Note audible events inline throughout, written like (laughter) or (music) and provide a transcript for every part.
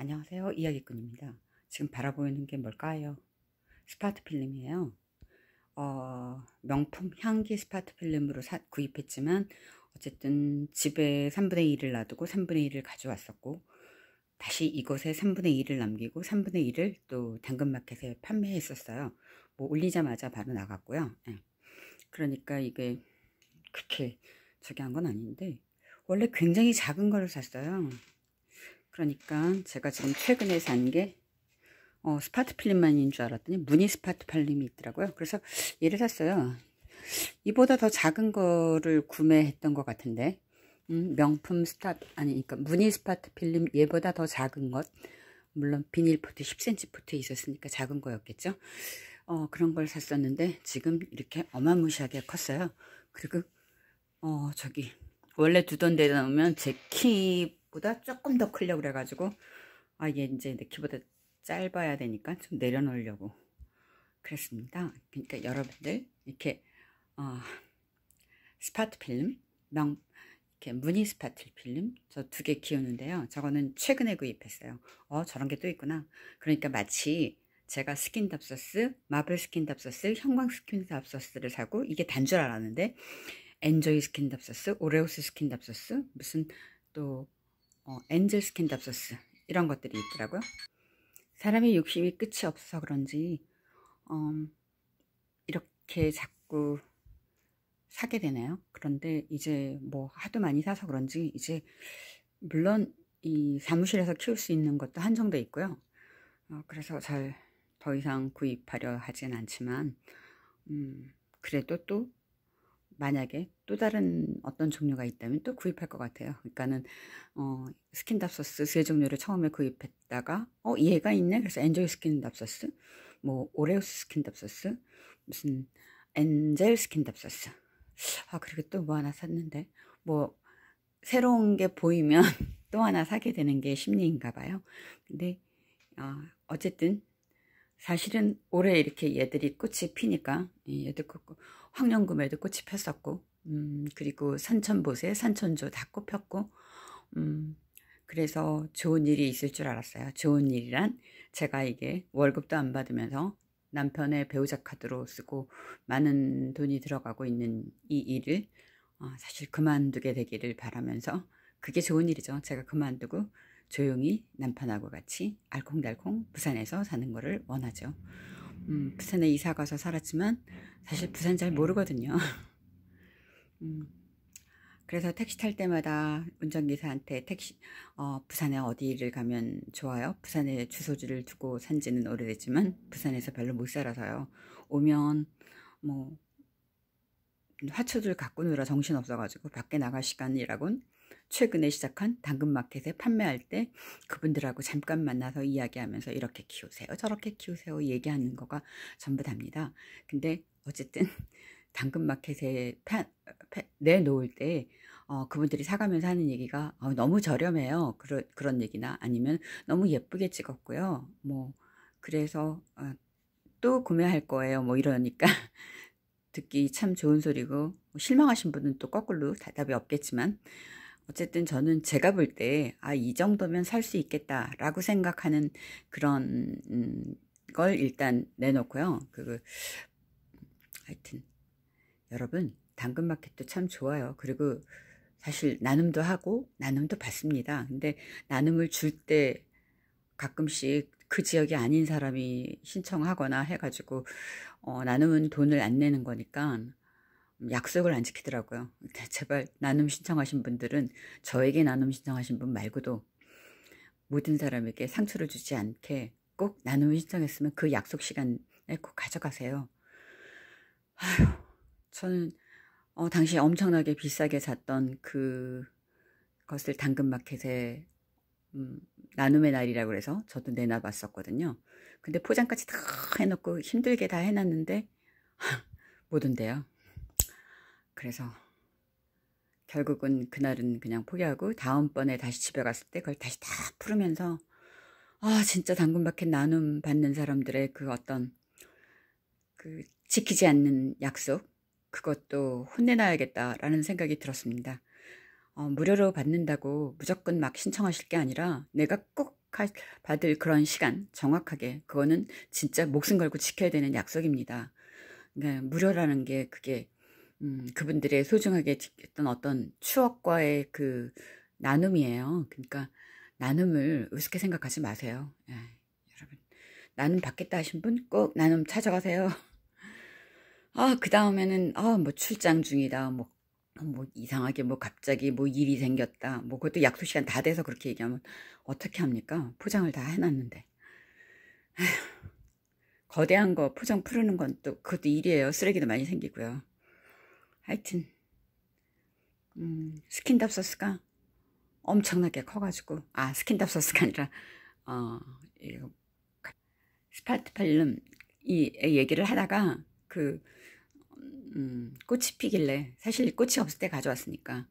안녕하세요 이야기꾼입니다 지금 바라보이는 게 뭘까요 스파트 필름이에요 어, 명품 향기 스파트 필름으로 사, 구입했지만 어쨌든 집에 3분의 1을 놔두고 3분의 1을 가져왔었고 다시 이곳에 3분의 1을 남기고 3분의 1을 또 당근마켓에 판매했었어요 뭐 올리자마자 바로 나갔고요 네. 그러니까 이게 그렇게 저기 한건 아닌데 원래 굉장히 작은 걸 샀어요 그러니까 제가 지금 최근에 산게 어, 스파트 필름만인 줄 알았더니 무늬 스파트 필름이 있더라고요. 그래서 얘를 샀어요. 이보다 더 작은 거를 구매했던 것 같은데 음, 명품 스타 아니 그러니까 무늬 스파트 필름 얘보다 더 작은 것 물론 비닐 포트 10cm 포트 있었으니까 작은 거였겠죠. 어, 그런 걸 샀었는데 지금 이렇게 어마무시하게 컸어요. 그리고 어 저기 원래 두던 데다 놓으면 제키 보다 조금 더 크려고 그래가지고 아 이게 이제 키보다 짧아야 되니까 좀 내려놓으려고 그랬습니다. 그러니까 여러분들 이렇게 어, 스파트 필름 명 이렇게 무늬 스파트 필름 저 두 개 키우는데요. 저거는 최근에 구입했어요. 어 저런 게 또 있구나. 그러니까 마치 제가 스킨답서스, 마블 스킨답서스, 형광 스킨답서스를 사고 이게 단 줄 알았는데 엔조이 스킨답서스, 오레오스 스킨답서스 무슨 또 어, 엔젤 스킨답서스 이런 것들이 있더라고요. 사람이 욕심이 끝이 없어서 그런지 어, 이렇게 자꾸 사게 되네요. 그런데 이제 뭐 하도 많이 사서 그런지 이제 물론 이 사무실에서 키울 수 있는 것도 한정돼 있고요. 어, 그래서 잘 더 이상 구입하려 하진 않지만 음, 그래도 또 만약에 또 다른 어떤 종류가 있다면 또 구입할 것 같아요. 그러니까는 어, 스킨답서스 세 종류를 처음에 구입했다가 어 얘가 있네 그래서 엔젤 스킨답서스 뭐오레오스 스킨답서스 무슨 엔젤 스킨답서스 아 그리고 또 뭐 하나 샀는데 뭐 새로운 게 보이면 (laughs) 또 하나 사게 되는 게 심리인가 봐요. 근데 어, 어쨌든 사실은 올해 이렇게 얘들이 꽃이 피니까 얘들 꽃, 황령금에도 꽃이 폈었고 음, 그리고 산천보세, 산천조 다 꽃폈고 음, 그래서 좋은 일이 있을 줄 알았어요. 좋은 일이란 제가 이게 월급도 안 받으면서 남편의 배우자 카드로 쓰고 많은 돈이 들어가고 있는 이 일을 어, 사실 그만두게 되기를 바라면서 그게 좋은 일이죠. 제가 그만두고 조용히 남편하고 같이 알콩달콩 부산에서 사는 거를 원하죠. 음, 부산에 이사 가서 살았지만 사실 부산 잘 모르거든요. (laughs) 음, 그래서 택시 탈 때마다 운전기사한테 택시 어, 부산에 어디를 가면 좋아요? 부산에 주소지를 두고 산 지는 오래됐지만 부산에서 별로 못 살아서요. 오면 뭐 화초들 가꾸느라 정신없어가지고 밖에 나갈 시간이라곤 최근에 시작한 당근마켓에 판매할 때 그분들하고 잠깐 만나서 이야기하면서 이렇게 키우세요 저렇게 키우세요 얘기하는 거가 전부 답니다 근데 어쨌든 (laughs) 당근마켓에 파, 파, 내놓을 때 어, 그분들이 사가면서 하는 얘기가 어, 너무 저렴해요 그러, 그런 얘기나 아니면 너무 예쁘게 찍었고요 뭐 그래서 어, 또 구매할 거예요 뭐 이러니까 (laughs) 듣기 참 좋은 소리고 뭐 실망하신 분은 또 거꾸로 대답이 없겠지만 어쨌든 저는 제가 볼 때 아 이 정도면 살 수 있겠다라고 생각하는 그런 음, 걸 일단 내놓고요. 그 하여튼 여러분 당근마켓도 참 좋아요. 그리고 사실 나눔도 하고 나눔도 받습니다. 근데 나눔을 줄 때 가끔씩 그 지역이 아닌 사람이 신청하거나 해가지고 어, 나눔은 돈을 안 내는 거니까 약속을 안 지키더라고요. 제발 나눔 신청하신 분들은 저에게 나눔 신청하신 분 말고도 모든 사람에게 상처를 주지 않게 꼭 나눔 신청했으면 그 약속 시간에 꼭 가져가세요. 아휴, 저는 어, 당시 엄청나게 비싸게 샀던 그 것을 당근마켓에 음, 나눔의 날이라고 해서 저도 내놔봤었거든요. 근데 포장까지 다 해놓고 힘들게 다 해놨는데 못 온대요. 그래서 결국은 그날은 그냥 포기하고 다음번에 다시 집에 갔을 때 그걸 다시 다 풀으면서 아 진짜 당근마켓 나눔 받는 사람들의 그 어떤 그 지키지 않는 약속 그것도 혼내놔야겠다라는 생각이 들었습니다. 어, 무료로 받는다고 무조건 막 신청하실 게 아니라 내가 꼭 받을 그런 시간 정확하게 그거는 진짜 목숨 걸고 지켜야 되는 약속입니다. 그러니까 무료라는 게 그게 음, 그분들의 소중하게 지켰던 어떤 추억과의 그 나눔이에요. 그러니까 나눔을 우습게 생각하지 마세요. 예, 여러분 나눔 받겠다 하신 분 꼭 나눔 찾아가세요. (laughs) 아, 그 다음에는, 아, 뭐 출장 중이다. 뭐, 뭐 이상하게 뭐 갑자기 뭐 일이 생겼다. 뭐 그것도 약속 시간 다 돼서 그렇게 얘기하면 어떻게 합니까? 포장을 다 해놨는데. 에휴, (sighs) 거대한 거 포장 푸르는 건 또 그것도 일이에요. 쓰레기도 많이 생기고요. 하여튼 음, 스킨답서스가 엄청나게 커가지고 아 스킨답서스가 아니라 어, 스파트팔름 이 얘기를 하다가 그 음, 꽃이 피길래 사실 꽃이 없을 때 가져왔으니까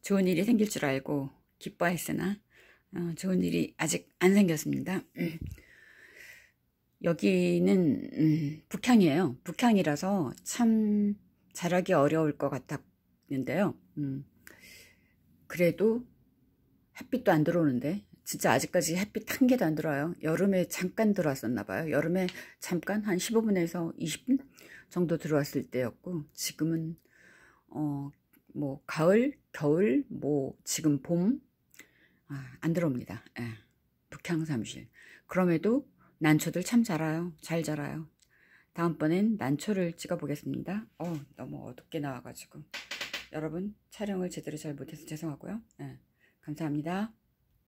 좋은 일이 생길 줄 알고 기뻐했으나 어, 좋은 일이 아직 안 생겼습니다. 여기는 음, 북향이에요. 북향이라서 참 잘하기 어려울 것 같았는데요. 음, 그래도 햇빛도 안 들어오는데 진짜 아직까지 햇빛 한 개도 안 들어와요. 여름에 잠깐 들어왔었나 봐요. 여름에 잠깐 한 15분에서 20분 정도 들어왔을 때였고 지금은 어, 뭐 가을, 겨울, 뭐 지금 봄안 아, 들어옵니다. 예. 북향삼실. 그럼에도 난초들 참 자라요. 잘 자라요. 다음번엔 난초를 찍어 보겠습니다. 어 너무 어둡게 나와가지고 여러분 촬영을 제대로 잘 못해서 죄송하고요. 네, 감사합니다.